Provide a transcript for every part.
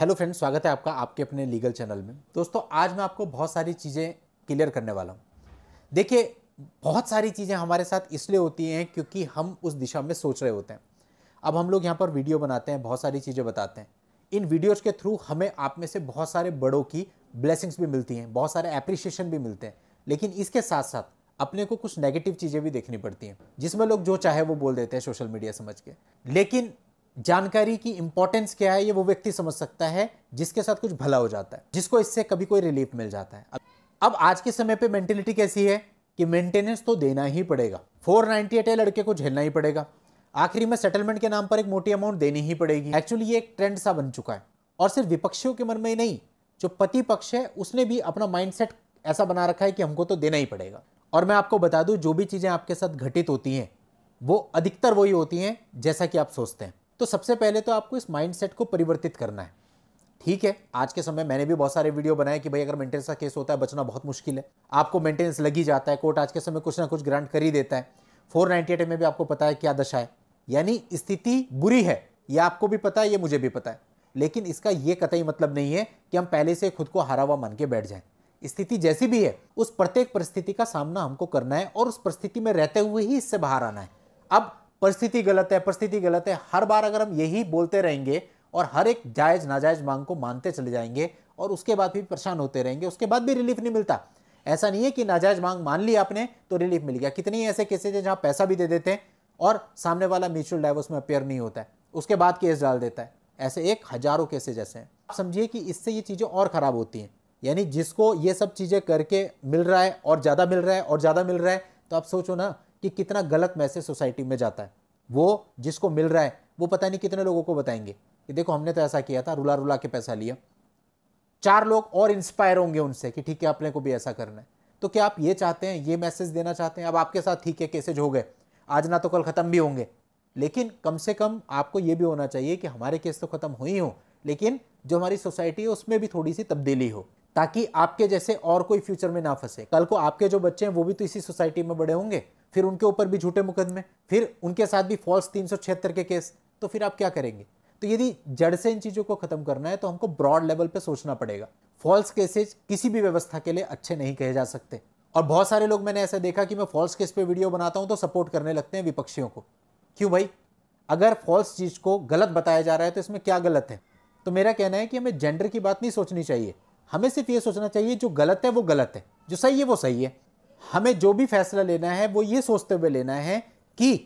hello friends स्वागत है आपका आपके अपने लीगल चैनल में दोस्तों आज मैं आपको बहुत सारी चीज़ें क्लियर करने वाला हूँ देखिए बहुत सारी चीज़ें हमारे साथ इसलिए होती हैं क्योंकि हम उस दिशा में सोच रहे होते हैं अब हम लोग यहाँ पर वीडियो बनाते हैं बहुत सारी चीज़ें बताते हैं इन वीडियोज़ के थ्रू हमें आप में से बहुत सारे बड़ों की ब्लेसिंग्स भी मिलती हैं बहुत सारे अप्रिशिएशन भी मिलते हैं लेकिन इसके साथ साथ अपने को कुछ नेगेटिव चीज़ें भी देखनी पड़ती हैं जिसमें लोग जो चाहे वो बोल देते हैं सोशल मीडिया समझ के लेकिन जानकारी की इंपॉर्टेंस क्या है ये वो व्यक्ति समझ सकता है जिसके साथ कुछ भला हो जाता है जिसको इससे कभी कोई रिलीफ मिल जाता है अब आज के समय पे मेंटेलिटी कैसी है कि मेंटेनेंस तो देना ही पड़ेगा 498 है लड़के को झेलना ही पड़ेगा आखिरी में सेटलमेंट के नाम पर एक मोटी अमाउंट देनी ही पड़ेगी एक्चुअली ये एक ट्रेंड सा बन चुका है और सिर्फ विपक्षियों के मन में ही नहीं जो पति पक्ष है उसने भी अपना माइंड ऐसा बना रखा है कि हमको तो देना ही पड़ेगा और मैं आपको बता दूं जो भी चीज़ें आपके साथ घटित होती हैं वो अधिकतर वही होती हैं जैसा कि आप सोचते हैं तो सबसे पहले तो आपको इस माइंडसेट को परिवर्तित करना है ठीक है आज के समय मैंने भी बहुत सारे वीडियो बनाए कि भाई अगर मेंटेनेंस का केस होता है बचना बहुत मुश्किल है आपको मेंटेनेंस लगी जाता है कोर्ट आज के समय कुछ ना कुछ ग्रांट कर ही देता है 498 में भी आपको पता है क्या दशा है यानी स्थिति बुरी है ये आपको भी पता है ये मुझे भी पता है लेकिन इसका ये कतई मतलब नहीं है कि हम पहले से खुद को हरा हुआ मान के बैठ जाएं स्थिति जैसी भी है उस प्रत्येक परिस्थिति का सामना हमको करना है और उस परिस्थिति में रहते हुए ही इससे बाहर आना है अब परिस्थिति गलत है परिस्थिति गलत है हर बार अगर हम यही बोलते रहेंगे और हर एक जायज़ नाजायज़ मांग को मानते चले जाएंगे और उसके बाद भी परेशान होते रहेंगे उसके बाद भी रिलीफ नहीं मिलता ऐसा नहीं है कि नाजायज़ मांग मान ली आपने तो रिलीफ मिल गया कितने ऐसे केसेज हैं जहाँ पैसा भी दे देते हैं और सामने वाला म्यूचुअल डाइवोर्स में अपेयर नहीं होता है उसके बाद केस डाल देता है ऐसे एक हज़ारों केसेज ऐसे हैं आप समझिए कि इससे ये चीज़ें और ख़राब होती हैं यानी जिसको ये सब चीज़ें करके मिल रहा है और ज़्यादा मिल रहा है और ज़्यादा मिल रहा है तो आप सोचो ना कि कितना गलत मैसेज सोसाइटी में जाता है वो जिसको मिल रहा है वो पता नहीं कितने लोगों को बताएंगे कि देखो हमने तो ऐसा किया था रुला रुला के पैसा लिया चार लोग और इंस्पायर होंगे उनसे कि ठीक है अपने को भी ऐसा करना है तो क्या आप ये चाहते हैं ये मैसेज देना चाहते हैं अब आपके साथ ठीक है केसेज हो गए आज ना तो कल ख़त्म भी होंगे लेकिन कम से कम आपको ये भी होना चाहिए कि हमारे केस तो ख़त्म हो ही हो लेकिन जो हमारी सोसाइटी है उसमें भी थोड़ी सी तब्दीली हो ताकि आपके जैसे और कोई फ्यूचर में ना फंसे कल को आपके जो बच्चे हैं वो भी तो इसी सोसाइटी में बड़े होंगे फिर उनके ऊपर भी झूठे मुकदमे फिर उनके साथ भी फॉल्स तीन के केस तो फिर आप क्या करेंगे तो यदि जड़ से इन चीज़ों को खत्म करना है तो हमको ब्रॉड लेवल पे सोचना पड़ेगा फॉल्स केसेज किसी भी व्यवस्था के लिए अच्छे नहीं कहे जा सकते और बहुत सारे लोग मैंने ऐसा देखा कि मैं फॉल्स केस पे वीडियो बनाता हूँ तो सपोर्ट करने लगते हैं विपक्षियों को क्यों भाई अगर फॉल्स चीज़ को गलत बताया जा रहा है तो इसमें क्या गलत है तो मेरा कहना है कि हमें जेंडर की बात नहीं सोचनी चाहिए हमें सिर्फ ये सोचना चाहिए जो गलत है वो गलत है जो सही है वो सही है हमें जो भी फैसला लेना है वो ये सोचते हुए लेना है कि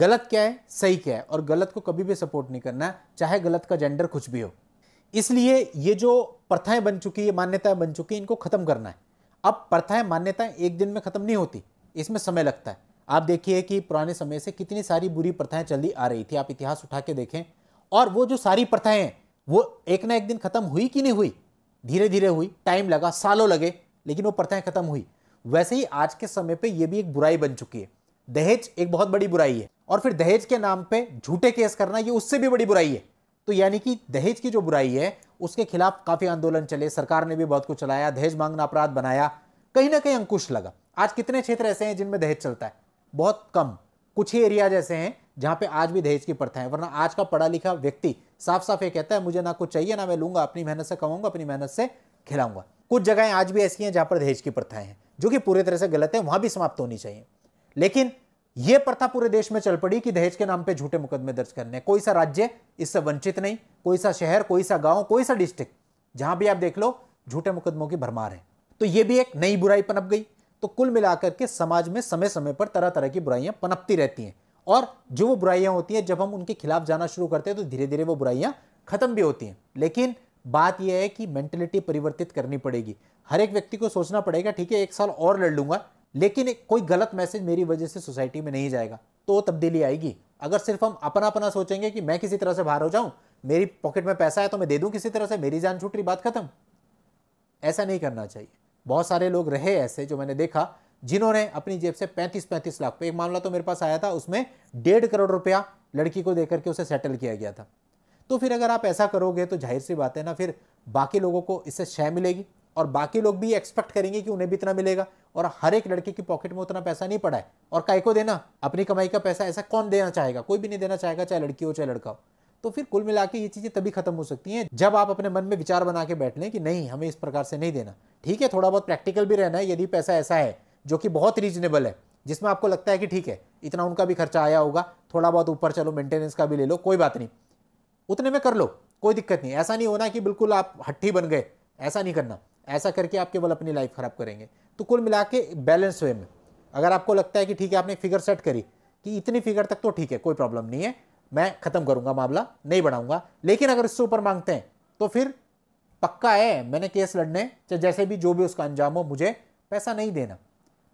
गलत क्या है सही क्या है और गलत को कभी भी सपोर्ट नहीं करना चाहे गलत का जेंडर कुछ भी हो इसलिए ये जो प्रथाएं बन चुकी है मान्यताएं बन चुकी है इनको ख़त्म करना है अब प्रथाएं मान्यताएं एक दिन में ख़त्म नहीं होती इसमें समय लगता है आप देखिए कि पुराने समय से कितनी सारी बुरी प्रथाएं चली आ रही थी आप इतिहास उठा के देखें और वो जो सारी प्रथाएं हैं वो एक ना एक दिन ख़त्म हुई कि नहीं हुई धीरे धीरे हुई टाइम लगा सालों लगे लेकिन वो प्रथाएं ख़त्म हुई वैसे ही आज के समय पे ये भी एक बुराई बन चुकी है दहेज एक बहुत बड़ी बुराई है और फिर दहेज के नाम पे झूठे केस करना ये उससे भी बड़ी बुराई है तो यानी कि दहेज की जो बुराई है उसके खिलाफ काफ़ी आंदोलन चले सरकार ने भी बहुत कुछ चलाया दहेज मांगना अपराध बनाया कहीं ना कहीं अंकुश लगा आज कितने क्षेत्र ऐसे हैं जिनमें दहेज चलता है बहुत कम कुछ ही एरिया जैसे हैं जहां पे आज भी दहेज की प्रथा है वरना आज का पढ़ा लिखा व्यक्ति साफ साफ ये कहता है मुझे ना कुछ चाहिए ना मैं लूंगा अपनी मेहनत से कमाऊंगा अपनी मेहनत से खिलाऊंगा कुछ जगहें आज भी ऐसी हैं जहां पर दहेज की प्रथाएं हैं जो कि पूरी तरह से गलत है वहां भी समाप्त होनी चाहिए लेकिन यह प्रथा पूरे देश में चल पड़ी कि दहेज के नाम पर झूठे मुकदमे दर्ज करने कोई सा राज्य इससे वंचित नहीं कोई सा शहर कोई सा गांव कोई सा डिस्ट्रिक्ट जहां भी आप देख लो झूठे मुकदमों की भरमार है तो यह भी एक नई बुराई पनप गई तो कुल मिलाकर के समाज में समय समय पर तरह तरह की बुराइयां पनपती रहती हैं और जो वो बुराइयां होती हैं जब हम उनके खिलाफ जाना शुरू करते हैं तो धीरे धीरे वो बुराइयां खत्म भी होती हैं लेकिन बात यह है कि मेंटेलिटी परिवर्तित करनी पड़ेगी हर एक व्यक्ति को सोचना पड़ेगा ठीक है एक साल और लड़ लूंगा लेकिन कोई गलत मैसेज मेरी वजह से सोसाइटी में नहीं जाएगा तो तब्दीली आएगी अगर सिर्फ हम अपना अपना सोचेंगे कि मैं किसी तरह से बाहर हो जाऊं मेरी पॉकेट में पैसा है तो मैं दे दूं किसी तरह से मेरी जान छूट रही बात खत्म ऐसा नहीं करना चाहिए बहुत सारे लोग रहे ऐसे जो मैंने देखा जिन्होंने अपनी जेब से पैंतीस पैंतीस लाख पे एक मामला तो मेरे पास आया था उसमें डेढ़ करोड़ रुपया लड़की को देकर के उसे सेटल किया गया था तो फिर अगर आप ऐसा करोगे तो जाहिर सी बात है ना फिर बाकी लोगों को इससे शय मिलेगी और बाकी लोग भी एक्सपेक्ट करेंगे कि उन्हें भी इतना मिलेगा और हर एक लड़के की पॉकेट में उतना पैसा नहीं पड़ा है और काय को देना अपनी कमाई का पैसा ऐसा कौन देना चाहेगा कोई भी नहीं देना चाहेगा चाहे लड़की हो चाहे लड़का हो तो फिर कुल मिला ये चीज़ें तभी खत्म हो सकती हैं जब आप अपने मन में विचार बना के बैठ लें कि नहीं हमें इस प्रकार से नहीं देना ठीक है थोड़ा बहुत प्रैक्टिकल भी रहना है यदि पैसा ऐसा है जो कि बहुत रीजनेबल है जिसमें आपको लगता है कि ठीक है इतना उनका भी खर्चा आया होगा थोड़ा बहुत ऊपर चलो मेंटेनेंस का भी ले लो कोई बात नहीं उतने में कर लो कोई दिक्कत नहीं ऐसा नहीं होना कि बिल्कुल आप हट्ठी बन गए ऐसा नहीं करना ऐसा करके आप केवल अपनी लाइफ ख़राब करेंगे तो कुल मिला के बैलेंस वे में अगर आपको लगता है कि ठीक है आपने फिगर सेट करी कि इतनी फिगर तक तो ठीक है कोई प्रॉब्लम नहीं है मैं ख़त्म करूंगा मामला नहीं बढ़ाऊंगा लेकिन अगर इससे ऊपर मांगते हैं तो फिर पक्का है मैंने केस लड़ने चाहे जैसे भी जो भी उसका अंजाम हो मुझे पैसा नहीं देना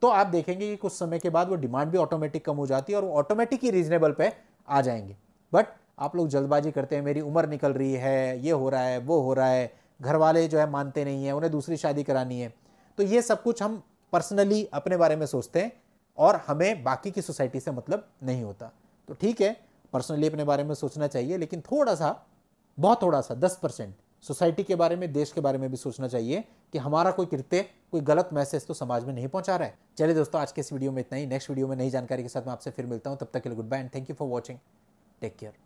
तो आप देखेंगे कि कुछ समय के बाद वो डिमांड भी ऑटोमेटिक कम हो जाती है और वो ऑटोमेटिक ही रीजनेबल पे आ जाएंगे बट आप लोग जल्दबाजी करते हैं मेरी उम्र निकल रही है ये हो रहा है वो हो रहा है घर वाले जो है मानते नहीं हैं उन्हें दूसरी शादी करानी है तो ये सब कुछ हम पर्सनली अपने बारे में सोचते हैं और हमें बाकी की सोसाइटी से मतलब नहीं होता तो ठीक है पर्सनली अपने बारे में सोचना चाहिए लेकिन थोड़ा सा बहुत थोड़ा सा दस परसेंट सोसाइटी के बारे में देश के बारे में भी सोचना चाहिए कि हमारा कोई कृत्य कोई गलत मैसेज तो समाज में नहीं पहुंचा रहा है चलिए दोस्तों आज के इस वीडियो में इतना ही नेक्स्ट वीडियो में नई जानकारी के साथ मैं आपसे फिर मिलता हूँ तब तक के लिए goodbye and thank you for watching take care